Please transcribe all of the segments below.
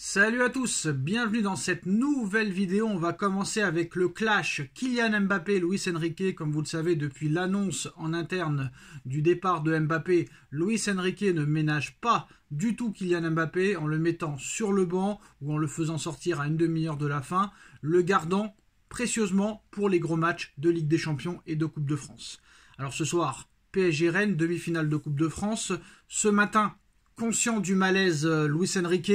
Salut à tous, bienvenue dans cette nouvelle vidéo. On va commencer avec le clash Kylian Mbappé louis Luis Enrique. Comme vous le savez, depuis l'annonce en interne du départ de Mbappé, Luis Enrique ne ménage pas du tout Kylian Mbappé en le mettant sur le banc ou en le faisant sortir à une demi-heure de la fin, le gardant précieusement pour les gros matchs de Ligue des Champions et de Coupe de France. Alors ce soir, PSG Rennes, demi-finale de Coupe de France. Ce matin, conscient du malaise, euh, Luis Enrique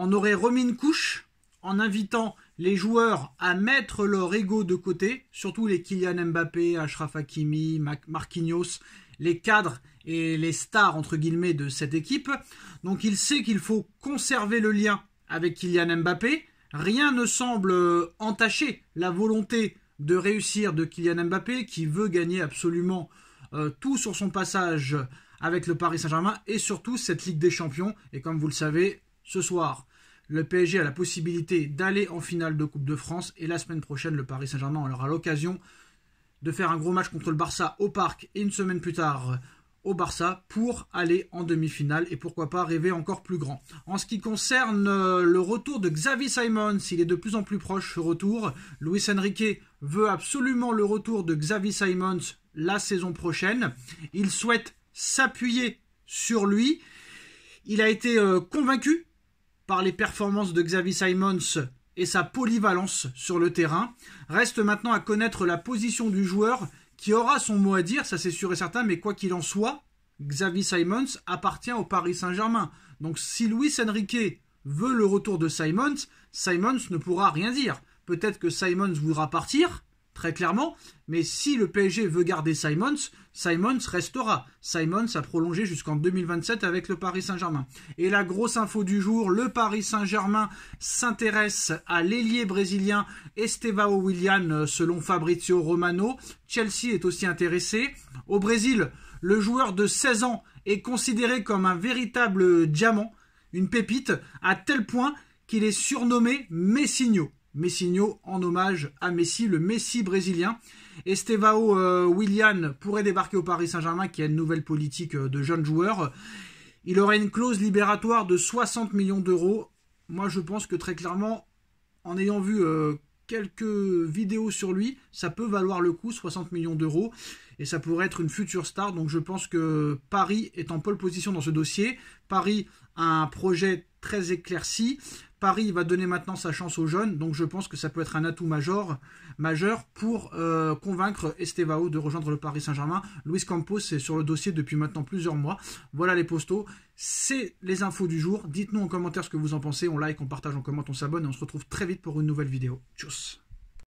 on aurait remis une couche en invitant les joueurs à mettre leur ego de côté, surtout les Kylian Mbappé, Ashraf Hakimi, Marquinhos, les cadres et les stars entre guillemets de cette équipe. Donc il sait qu'il faut conserver le lien avec Kylian Mbappé. Rien ne semble euh, entacher la volonté de réussir de Kylian Mbappé qui veut gagner absolument euh, tout sur son passage avec le Paris Saint-Germain et surtout cette Ligue des Champions. Et comme vous le savez, ce soir, le PSG a la possibilité d'aller en finale de Coupe de France et la semaine prochaine, le Paris Saint-Germain aura l'occasion de faire un gros match contre le Barça au parc et une semaine plus tard au Barça pour aller en demi-finale et pourquoi pas rêver encore plus grand. En ce qui concerne euh, le retour de Xavi Simons, il est de plus en plus proche ce retour. Luis Enrique veut absolument le retour de Xavi Simons la saison prochaine. Il souhaite s'appuyer sur lui. Il a été euh, convaincu par les performances de Xavi Simons et sa polyvalence sur le terrain. Reste maintenant à connaître la position du joueur qui aura son mot à dire, ça c'est sûr et certain, mais quoi qu'il en soit, Xavi Simons appartient au Paris Saint-Germain. Donc si Luis Enrique veut le retour de Simons, Simons ne pourra rien dire. Peut-être que Simons voudra partir, très clairement. Mais si le PSG veut garder Simons, Simons restera. Simons a prolongé jusqu'en 2027 avec le Paris Saint-Germain. Et la grosse info du jour, le Paris Saint-Germain s'intéresse à l'ailier brésilien Estevao Willian selon Fabrizio Romano. Chelsea est aussi intéressé. Au Brésil, le joueur de 16 ans est considéré comme un véritable diamant, une pépite, à tel point qu'il est surnommé Messinho. Messinho en hommage à Messi, le Messi brésilien. Estevao euh, Willian pourrait débarquer au Paris Saint-Germain qui a une nouvelle politique euh, de jeunes joueurs. Il aurait une clause libératoire de 60 millions d'euros. Moi je pense que très clairement, en ayant vu euh, quelques vidéos sur lui, ça peut valoir le coup, 60 millions d'euros, et ça pourrait être une future star. Donc je pense que Paris est en pole position dans ce dossier. Paris a un projet très éclairci. Paris va donner maintenant sa chance aux jeunes, donc je pense que ça peut être un atout major, majeur pour euh, convaincre Estevao de rejoindre le Paris Saint-Germain. Luis Campos est sur le dossier depuis maintenant plusieurs mois. Voilà les postaux, c'est les infos du jour. Dites-nous en commentaire ce que vous en pensez, on like, on partage, on commente, on s'abonne et on se retrouve très vite pour une nouvelle vidéo. Tchuss